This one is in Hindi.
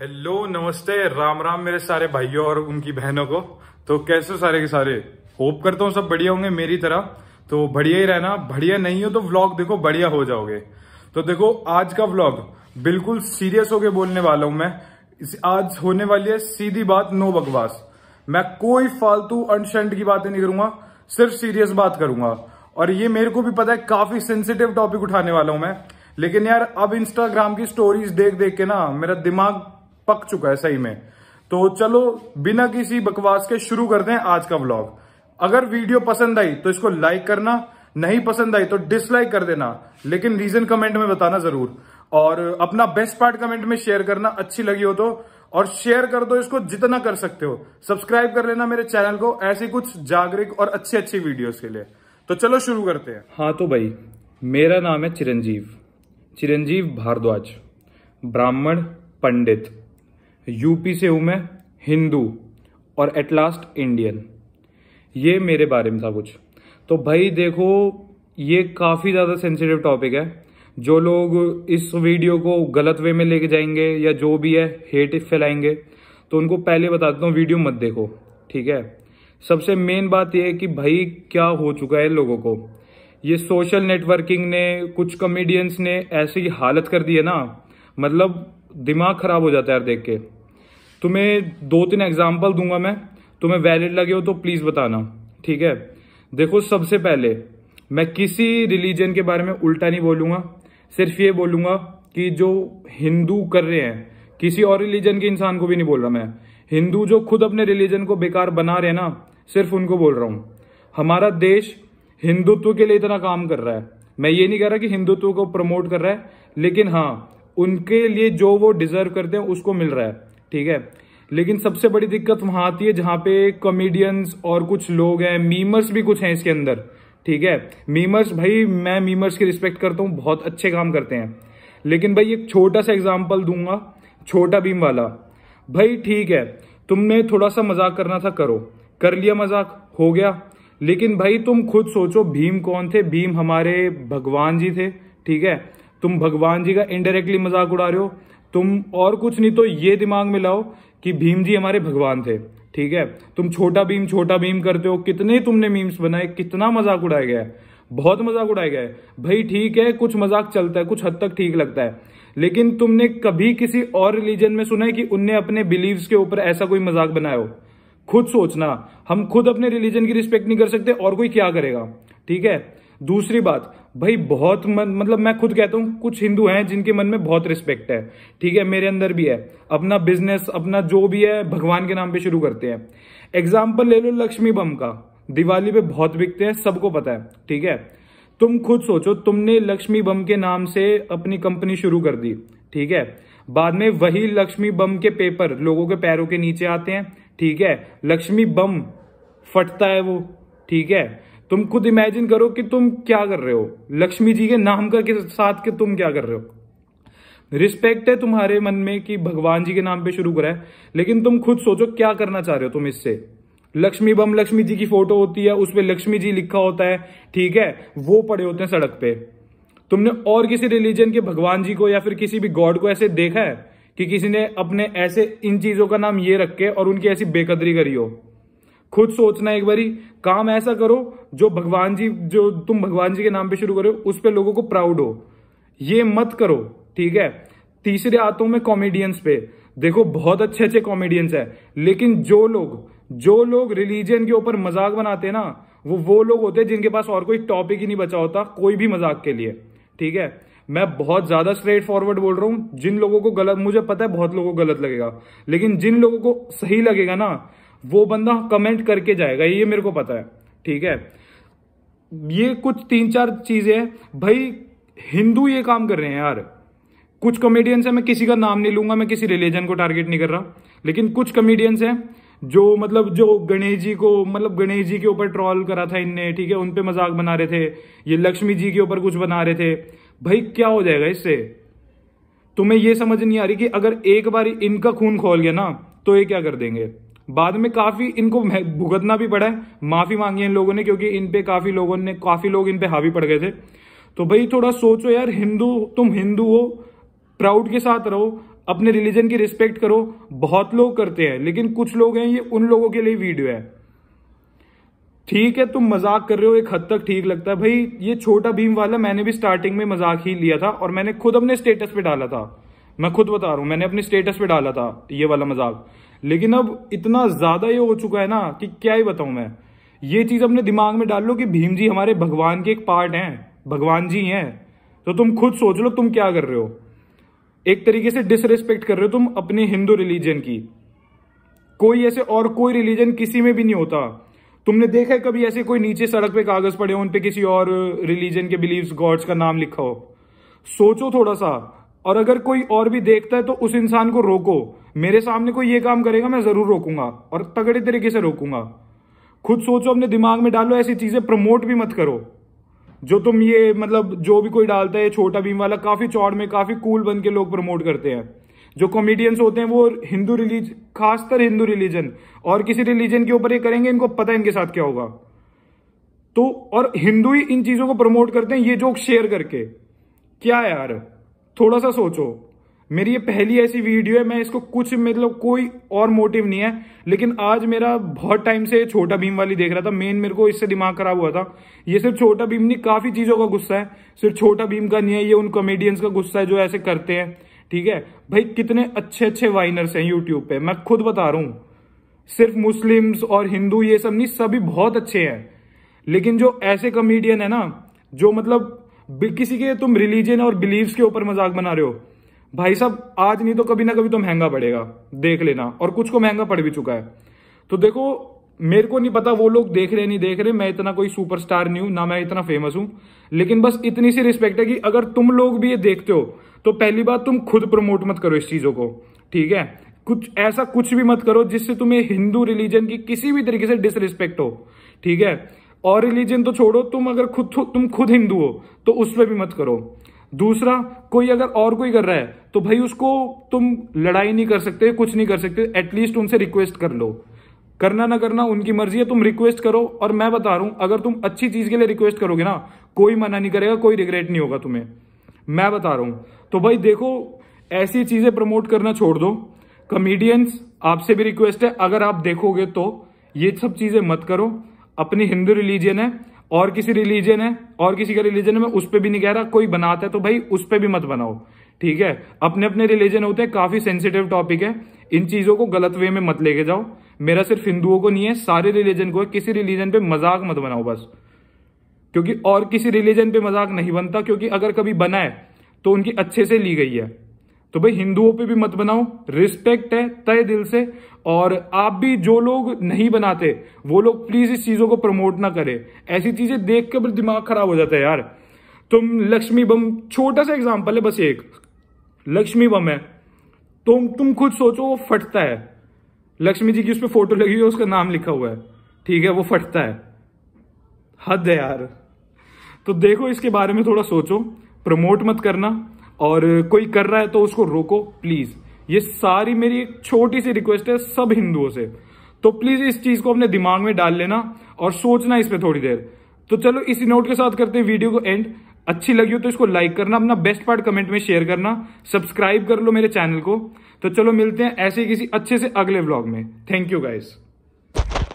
हेलो नमस्ते राम राम मेरे सारे भाइयों और उनकी बहनों को तो कैसे सारे के सारे होप करता हूँ सब बढ़िया होंगे मेरी तरह तो बढ़िया ही रहना बढ़िया नहीं हो तो व्लॉग देखो बढ़िया हो जाओगे तो देखो आज का व्लॉग बिल्कुल सीरियस होके बोलने वाला हूँ मैं आज होने वाली है सीधी बात नो बकवास मैं कोई फालतू अनशंट की बातें नहीं करूंगा सिर्फ सीरियस बात करूंगा और ये मेरे को भी पता है काफी सेंसिटिव टॉपिक उठाने वाला हूँ मैं लेकिन यार अब इंस्टाग्राम की स्टोरीज देख देख के ना मेरा दिमाग पक चुका है सही में तो चलो बिना किसी बकवास के शुरू करते हैं आज का ब्लॉग अगर वीडियो पसंद आई तो इसको लाइक करना नहीं पसंद आई तो डिसलाइक कर देना लेकिन रीजन कमेंट में बताना जरूर और अपना बेस्ट पार्ट कमेंट में शेयर करना अच्छी लगी हो तो और शेयर कर दो इसको जितना कर सकते हो सब्सक्राइब कर लेना मेरे चैनल को ऐसी कुछ जागरूक और अच्छी अच्छी वीडियोस के लिए तो चलो शुरू करते हैं हाँ तो भाई मेरा नाम है चिरंजीव चिरंजीव भारद्वाज ब्राह्मण पंडित यूपी से हूं मैं हिंदू और एट लास्ट इंडियन ये मेरे बारे में था कुछ तो भाई देखो ये काफ़ी ज़्यादा सेंसिटिव टॉपिक है जो लोग इस वीडियो को गलत वे में लेके जाएंगे या जो भी है हेट फैलाएंगे तो उनको पहले बता देता हूँ वीडियो मत देखो ठीक है सबसे मेन बात यह है कि भाई क्या हो चुका है लोगों को ये सोशल नेटवर्किंग ने कुछ कॉमेडियंस ने ऐसी हालत कर दी है ना मतलब दिमाग खराब हो जाता है यार देख के तुम्हें दो तीन एग्जाम्पल दूंगा मैं तुम्हें वैलिड लगे हो तो प्लीज़ बताना ठीक है देखो सबसे पहले मैं किसी रिलीजन के बारे में उल्टा नहीं बोलूँगा सिर्फ ये बोलूँगा कि जो हिंदू कर रहे हैं किसी और रिलीजन के इंसान को भी नहीं बोल रहा मैं हिंदू जो खुद अपने रिलीजन को बेकार बना रहे हैं ना सिर्फ उनको बोल रहा हूँ हमारा देश हिंदुत्व के लिए इतना काम कर रहा है मैं ये नहीं कह रहा कि हिंदुत्व को प्रमोट कर रहा है लेकिन हाँ उनके लिए जो वो डिजर्व करते हैं उसको मिल रहा है ठीक है लेकिन सबसे बड़ी दिक्कत वहां आती है जहां पे कॉमेडियंस और कुछ लोग हैं मीमर्स भी कुछ हैं इसके अंदर ठीक है मीमर्स भाई मैं मीमर्स की रिस्पेक्ट करता हूँ बहुत अच्छे काम करते हैं लेकिन भाई एक छोटा सा एग्जाम्पल दूंगा छोटा भीम वाला भाई ठीक है तुमने थोड़ा सा मजाक करना था करो कर लिया मजाक हो गया लेकिन भाई तुम खुद सोचो भीम कौन थे भीम हमारे भगवान जी थे ठीक है तुम भगवान जी का इनडायरेक्टली मजाक उड़ा रहे हो तुम और कुछ नहीं तो ये दिमाग में लाओ कि भीम जी हमारे भगवान थे ठीक है तुम छोटा भीम छोटा भीम करते हो कितने तुमने मीम्स बनाए कितना मजाक उड़ाया गया है बहुत मजाक उड़ाया गया है भाई ठीक है कुछ मजाक चलता है कुछ हद तक ठीक लगता है लेकिन तुमने कभी किसी और रिलीजन में सुना है कि उनने अपने बिलीव्स के ऊपर ऐसा कोई मजाक बनाया हो खुद सोचना हम खुद अपने रिलीजन की रिस्पेक्ट नहीं कर सकते और कोई क्या करेगा ठीक है दूसरी बात भाई बहुत मन मतलब मैं खुद कहता हूँ कुछ हिंदू हैं जिनके मन में बहुत रिस्पेक्ट है ठीक है मेरे अंदर भी है अपना बिजनेस अपना जो भी है भगवान के नाम पे शुरू करते हैं एग्जाम्पल ले लो लक्ष्मी बम का दिवाली पे बहुत बिकते हैं सबको पता है ठीक है तुम खुद सोचो तुमने लक्ष्मी बम के नाम से अपनी कंपनी शुरू कर दी ठीक है बाद में वही लक्ष्मी बम के पेपर लोगों के पैरों के नीचे आते हैं ठीक है लक्ष्मी बम फटता है वो ठीक है तुम खुद इमेजिन करो कि तुम क्या कर रहे हो लक्ष्मी जी के नाम का के साथ के तुम क्या कर रहे हो रिस्पेक्ट है तुम्हारे मन में कि भगवान जी के नाम पे शुरू करा है लेकिन तुम खुद सोचो क्या करना चाह रहे हो तुम इससे लक्ष्मी बम लक्ष्मी जी की फोटो होती है पर लक्ष्मी जी लिखा होता है ठीक है वो पड़े होते हैं सड़क पे तुमने और किसी रिलीजन के भगवान जी को या फिर किसी भी गॉड को ऐसे देखा है कि किसी ने अपने ऐसे इन चीजों का नाम ये रख के और उनकी ऐसी बेकदरी करी हो खुद सोचना एक बारी काम ऐसा करो जो भगवान जी जो तुम भगवान जी के नाम पे शुरू करो उस पर लोगों को प्राउड हो ये मत करो ठीक है तीसरे आते हूं मैं कॉमेडियंस पे देखो बहुत अच्छे अच्छे कॉमेडियंस है लेकिन जो लोग जो लोग रिलीजन के ऊपर मजाक बनाते हैं ना वो वो लोग होते हैं जिनके पास और कोई टॉपिक ही नहीं बचा होता कोई भी मजाक के लिए ठीक है मैं बहुत ज्यादा स्ट्रेट फॉरवर्ड बोल रहा हूं जिन लोगों को गलत मुझे पता है बहुत लोगों को गलत लगेगा लेकिन जिन लोगों को सही लगेगा ना वो बंदा कमेंट करके जाएगा ये मेरे को पता है ठीक है ये कुछ तीन चार चीज़ें भाई हिंदू ये काम कर रहे हैं यार कुछ कॉमेडियंस हैं मैं किसी का नाम नहीं लूंगा मैं किसी रिलीजन को टारगेट नहीं कर रहा लेकिन कुछ कॉमेडियंस हैं जो मतलब जो गणेश जी को मतलब गणेश जी के ऊपर ट्रॉल करा था इनने ठीक है उन पे मजाक बना रहे थे ये लक्ष्मी जी के ऊपर कुछ बना रहे थे भाई क्या हो जाएगा इससे तुम्हें ये समझ नहीं आ रही कि अगर एक बार इनका खून खोल गया ना तो ये क्या कर देंगे बाद में काफी इनको भुगतना भी पड़ा है माफी मांगी है इन लोगों ने क्योंकि इन पे काफी लोगों ने काफी लोग इन पे हावी पड़ गए थे तो भाई थोड़ा सोचो यार हिंदू तुम हिंदू हो प्राउड के साथ रहो अपने रिलीजन की रिस्पेक्ट करो बहुत लोग करते हैं लेकिन कुछ लोग हैं ये उन लोगों के लिए वीडियो है ठीक है तुम मजाक कर रहे हो एक हद तक ठीक लगता है भाई ये छोटा भीम वाला मैंने भी स्टार्टिंग में मजाक ही लिया था और मैंने खुद अपने स्टेटस पे डाला था मैं खुद बता रहा हूं मैंने अपने स्टेटस पे डाला था ये वाला मजाक लेकिन अब इतना ज्यादा ये हो चुका है ना कि क्या ही बताऊं मैं ये चीज अपने दिमाग में डाल लो कि भीम जी हमारे भगवान के एक पार्ट हैं भगवान जी हैं तो तुम खुद सोच लो तुम क्या कर रहे हो एक तरीके से डिसरिस्पेक्ट कर रहे हो तुम अपने हिंदू रिलीजन की कोई ऐसे और कोई रिलीजन किसी में भी नहीं होता तुमने देखा है कभी ऐसे कोई नीचे सड़क पे कागज पड़े हो उन पे किसी और रिलीजन के बिलीव्स गॉड्स का नाम लिखा हो सोचो थोड़ा सा और अगर कोई और भी देखता है तो उस इंसान को रोको मेरे सामने कोई ये काम करेगा मैं जरूर रोकूंगा और तगड़े तरीके से रोकूंगा खुद सोचो अपने दिमाग में डालो ऐसी चीजें प्रमोट भी मत करो जो तुम ये मतलब जो भी कोई डालता है छोटा भीम वाला काफी चौड़ में काफी कूल बन के लोग प्रमोट करते हैं जो कॉमेडियंस होते हैं वो हिंदू रिलीज खासतर हिंदू रिलीजन और किसी रिलीजन के ऊपर ये करेंगे इनको पता है इनके साथ क्या होगा तो और हिंदू ही इन चीजों को प्रमोट करते हैं ये जोक शेयर करके क्या यार थोड़ा सा सोचो मेरी ये पहली ऐसी वीडियो है मैं इसको कुछ मतलब कोई और मोटिव नहीं है लेकिन आज मेरा बहुत टाइम से छोटा भीम वाली देख रहा था मेन मेरे को इससे दिमाग खराब हुआ था ये सिर्फ छोटा भीम नहीं काफी चीजों का गुस्सा है सिर्फ छोटा भीम का नहीं है ये उन कॉमेडियंस का गुस्सा है जो ऐसे करते हैं ठीक है भाई कितने अच्छे अच्छे वाइनर्स हैं यूट्यूब पे मैं खुद बता रहा हूं सिर्फ मुस्लिम्स और हिंदू ये सब नहीं सभी बहुत अच्छे हैं लेकिन जो ऐसे कॉमेडियन है ना जो मतलब किसी के तुम रिलीजन और बिलीव्स के ऊपर मजाक बना रहे हो भाई साहब आज नहीं तो कभी ना कभी तो महंगा पड़ेगा देख लेना और कुछ को महंगा पड़ भी चुका है तो देखो मेरे को नहीं पता वो लोग देख रहे नहीं देख रहे मैं इतना कोई सुपरस्टार नहीं हूं ना मैं इतना फेमस हूं लेकिन बस इतनी सी रिस्पेक्ट है कि अगर तुम लोग भी ये देखते हो तो पहली बात तुम खुद प्रमोट मत करो इस चीजों को ठीक है कुछ ऐसा कुछ भी मत करो जिससे तुम्हें हिंदू रिलीजन की किसी भी तरीके से डिसरिस्पेक्ट हो ठीक है और रिलीजन तो छोड़ो तुम अगर खुद तुम खुद हिंदू हो तो उस पर भी मत करो दूसरा कोई अगर और कोई कर रहा है तो भाई उसको तुम लड़ाई नहीं कर सकते कुछ नहीं कर सकते एटलीस्ट उनसे रिक्वेस्ट कर लो करना ना करना उनकी मर्जी है तुम रिक्वेस्ट करो और मैं बता रहा हूं अगर तुम अच्छी चीज के लिए रिक्वेस्ट करोगे ना कोई मना नहीं करेगा कोई रिग्रेट नहीं होगा तुम्हें मैं बता रहा हूं तो भाई देखो ऐसी चीजें प्रमोट करना छोड़ दो कमेडियंस आपसे भी रिक्वेस्ट है अगर आप देखोगे तो ये सब चीजें मत करो अपनी हिंदू रिलीजन है और किसी रिलीजन है और किसी का रिलीजन है मैं उस पर भी नहीं कह रहा कोई बनाता है तो भाई उस पर भी मत बनाओ ठीक है अपने अपने रिलीजन होते हैं काफी सेंसिटिव टॉपिक है इन चीजों को गलत वे में मत लेके जाओ मेरा सिर्फ हिंदुओं को नहीं है सारे रिलीजन को है किसी रिलीजन पे मजाक मत बनाओ बस क्योंकि और किसी रिलीजन पे मजाक नहीं बनता क्योंकि अगर कभी बना है तो उनकी अच्छे से ली गई है तो भाई हिंदुओं पे भी मत बनाओ रिस्पेक्ट है तय दिल से और आप भी जो लोग नहीं बनाते वो लोग प्लीज इस चीजों को प्रमोट ना करें ऐसी चीजें देख कर दिमाग खराब हो जाता है यार तुम लक्ष्मी बम छोटा सा एग्जाम्पल है बस एक लक्ष्मी बम है तुम तुम खुद सोचो वो फटता है लक्ष्मी जी की उस पर फोटो लगी हुई है उसका नाम लिखा हुआ है ठीक है वो फटता है हद है यार तो देखो इसके बारे में थोड़ा सोचो प्रमोट मत करना और कोई कर रहा है तो उसको रोको प्लीज ये सारी मेरी एक छोटी सी रिक्वेस्ट है सब हिंदुओं से तो प्लीज इस चीज को अपने दिमाग में डाल लेना और सोचना इस पर थोड़ी देर तो चलो इसी नोट के साथ करते हैं वीडियो को एंड अच्छी लगी हो तो इसको लाइक करना अपना बेस्ट पार्ट कमेंट में शेयर करना सब्सक्राइब कर लो मेरे चैनल को तो चलो मिलते हैं ऐसे किसी अच्छे से अगले ब्लॉग में थैंक यू गाइस